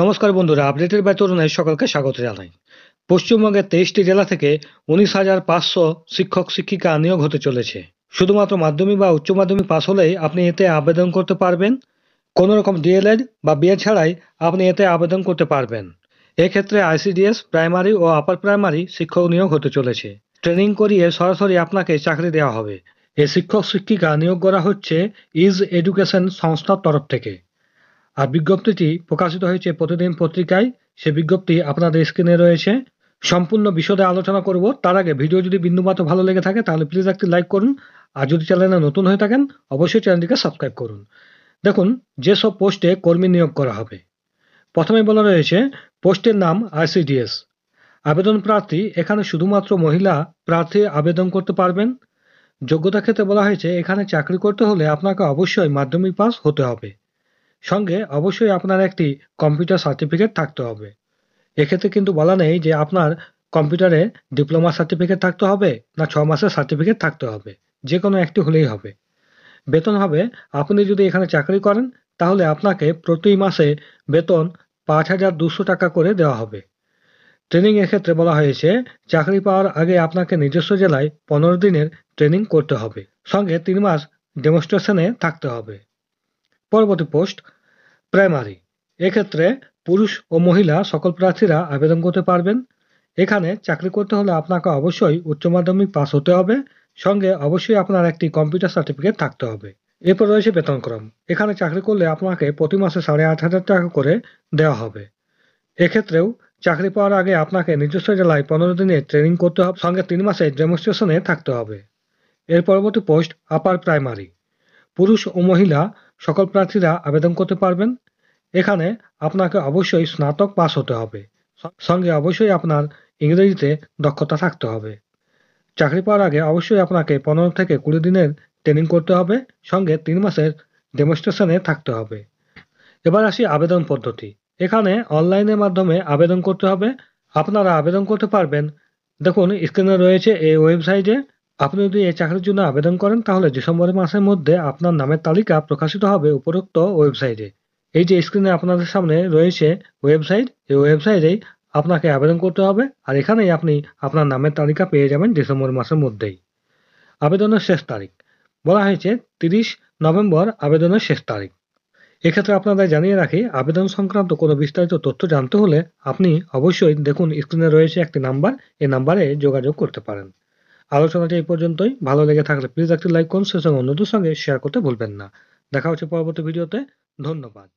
নমস্কার বন্ধুরা আপডেটের বেতরণে সকলকে স্বাগত জানাই পশ্চিমবঙ্গের তেইশটি জেলা থেকে উনিশ হাজার পাঁচশো শিক্ষক শিক্ষিকা নিয়োগ হতে চলেছে শুধুমাত্র মাধ্যমিক বা উচ্চ মাধ্যমিক পাস হলেই আপনি এতে আবেদন করতে পারবেন কোনো রকম ডিএলএড বা বিএ ছাড়াই আপনি এতে আবেদন করতে পারবেন এক্ষেত্রে আইসিডিএস প্রাইমারি ও আপার প্রাইমারি শিক্ষক নিয়োগ হতে চলেছে ট্রেনিং করিয়ে সরাসরি আপনাকে চাকরি দেওয়া হবে এ শিক্ষক শিক্ষিকা নিয়োগ করা হচ্ছে ইজ এডুকেশন সংস্থার তরফ থেকে আর বিজ্ঞপ্তিটি প্রকাশিত হয়েছে প্রতিদিন পত্রিকায় সে বিজ্ঞপ্তি আপনাদের স্ক্রিনে রয়েছে সম্পূর্ণ বিষয়ে আলোচনা করব তার আগে ভিডিও যদি বিন্দুমাত্র ভালো লেগে থাকে তাহলে প্লিজ একটি লাইক করুন আর যদি চ্যানেলে নতুন হয়ে থাকেন অবশ্যই চ্যানেলটিকে সাবস্ক্রাইব করুন দেখুন যেসব পোস্টে কর্মী নিয়োগ করা হবে প্রথমে বলা রয়েছে পোস্টের নাম আইসিডিএস আবেদন প্রার্থী এখানে শুধুমাত্র মহিলা প্রার্থী আবেদন করতে পারবেন যোগ্যতা ক্ষেত্রে বলা হয়েছে এখানে চাকরি করতে হলে আপনাকে অবশ্যই মাধ্যমিক পাস হতে হবে সঙ্গে অবশ্যই আপনার একটি কম্পিউটার সার্টিফিকেট থাকতে হবে এক্ষেত্রে কিন্তু বলা নেই যে আপনার কম্পিউটারে ডিপ্লোমা সার্টিফিকেট থাকতে হবে না ছ মাসের সার্টিফিকেট থাকতে হবে যে কোনো একটি হলেই হবে বেতন হবে আপনি যদি এখানে চাকরি করেন তাহলে আপনাকে প্রতি মাসে বেতন পাঁচ হাজার দুশো টাকা করে দেওয়া হবে ট্রেনিং ক্ষেত্রে বলা হয়েছে চাকরি পাওয়ার আগে আপনাকে নিজস্ব জেলায় পনেরো দিনের ট্রেনিং করতে হবে সঙ্গে তিন মাস ডেমনস্ট্রেশনে থাকতে হবে পরবর্তী পোস্ট প্রাইমারি এক্ষেত্রে পুরুষ ও মহিলা সকল প্রার্থীরা আবেদন করতে পারবেন এখানে চাকরি করতে হলে আপনাকে অবশ্যই উচ্চ মাধ্যমিক পাস হতে হবে সঙ্গে অবশ্যই আপনার একটি কম্পিউটার সার্টিফিকেট থাকতে হবে এরপর রয়েছে বেতনক্রম এখানে চাকরি করলে আপনাকে প্রতি মাসে সাড়ে আট হাজার টাকা করে দেওয়া হবে এক্ষেত্রেও চাকরি পাওয়ার আগে আপনাকে নিজস্ব জেলায় পনেরো দিনের ট্রেনিং করতে হবে সঙ্গে তিন মাসে ডেমনস্ট্রেশনে থাকতে হবে এর পরবর্তী পোস্ট আপার প্রাইমারি পুরুষ ও মহিলা সকল প্রার্থীরা আবেদন করতে পারবেন এখানে আপনাকে অবশ্যই স্নাতক পাস হতে হবে সঙ্গে অবশ্যই আপনার ইংরেজিতে দক্ষতা থাকতে হবে চাকরি পাওয়ার আগে অবশ্যই আপনাকে পনেরো থেকে কুড়ি দিনের ট্রেনিং করতে হবে সঙ্গে তিন মাসের ডেমনস্ট্রেশনে থাকতে হবে এবার আসি আবেদন পদ্ধতি এখানে অনলাইনের মাধ্যমে আবেদন করতে হবে আপনারা আবেদন করতে পারবেন দেখুন স্ক্রিনে রয়েছে এই ওয়েবসাইটে আপনি যদি এই চাকরির জন্য আবেদন করেন তাহলে ডিসেম্বর মাসের মধ্যে আপনার নামের তালিকা প্রকাশিত হবে উপরোক্ত ওয়েবসাইটে এই যে স্ক্রিনে আপনাদের সামনে রয়েছে ওয়েবসাইট এই ওয়েবসাইটেই আপনাকে আবেদন করতে হবে আর এখানেই আপনি আপনার নামের তালিকা পেয়ে যাবেন ডিসেম্বর মাসের মধ্যেই আবেদনের শেষ তারিখ বলা হয়েছে তিরিশ নভেম্বর আবেদনের শেষ তারিখ এক্ষেত্রে আপনাদের জানিয়ে রাখি আবেদন সংক্রান্ত কোনো বিস্তারিত তথ্য জানতে হলে আপনি অবশ্যই দেখুন স্ক্রিনে রয়েছে একটি নাম্বার এই নাম্বারে যোগাযোগ করতে পারেন আলোচনাটি এই পর্যন্তই ভালো লেগে থাকলে প্লিজ একটি লাইক করুন সে সঙ্গে অন্যদের সঙ্গে শেয়ার করতে ভুলবেন না দেখা হচ্ছে পরবর্তী ভিডিওতে ধন্যবাদ